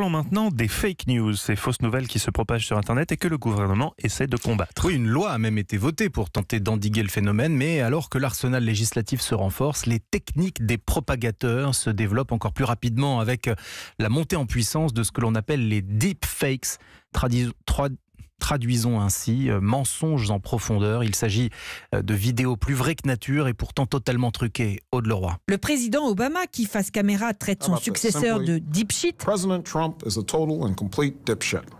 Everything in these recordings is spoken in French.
Parlons maintenant des fake news, ces fausses nouvelles qui se propagent sur Internet et que le gouvernement essaie de combattre. Oui, une loi a même été votée pour tenter d'endiguer le phénomène, mais alors que l'arsenal législatif se renforce, les techniques des propagateurs se développent encore plus rapidement avec la montée en puissance de ce que l'on appelle les deepfakes, fakes traduisons ainsi euh, mensonges en profondeur. Il s'agit euh, de vidéos plus vraies que nature et pourtant totalement truquées. Aude Leroy. Le président Obama, qui face caméra, traite son successeur de dipshit.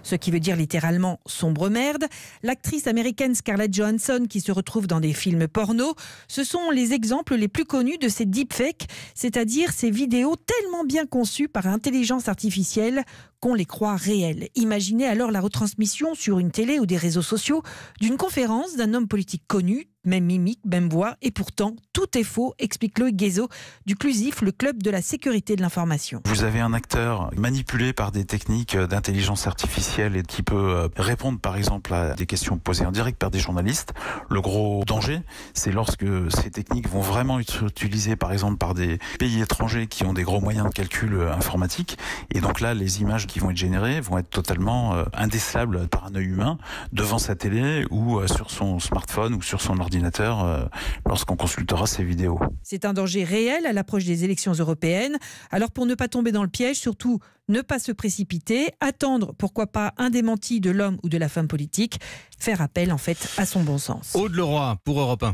Ce qui veut dire littéralement sombre merde. L'actrice américaine Scarlett Johansson, qui se retrouve dans des films porno, ce sont les exemples les plus connus de ces deepfakes, c'est-à-dire ces vidéos tellement bien conçues par intelligence artificielle qu'on les croit réels. Imaginez alors la retransmission sur une télé ou des réseaux sociaux d'une conférence d'un homme politique connu, même mimique, même voix, et pourtant tout est faux, explique Loïc Guézo du Clusif, le club de la sécurité de l'information. Vous avez un acteur manipulé par des techniques d'intelligence artificielle et qui peut euh, répondre par exemple à des questions posées en direct par des journalistes. Le gros danger, c'est lorsque ces techniques vont vraiment être utilisées par exemple par des pays étrangers qui ont des gros moyens de calcul euh, informatique. Et donc là, les images qui vont être générées vont être totalement euh, indécelables par un œil humain devant sa télé ou sur son smartphone ou sur son ordinateur euh, lorsqu'on consultera ces vidéos. C'est un danger réel à l'approche des élections européennes. Alors pour ne pas tomber dans le piège, surtout ne pas se précipiter, attendre pourquoi pas un démenti de l'homme ou de la femme politique, faire appel en fait à son bon sens. Aude Leroy pour Europe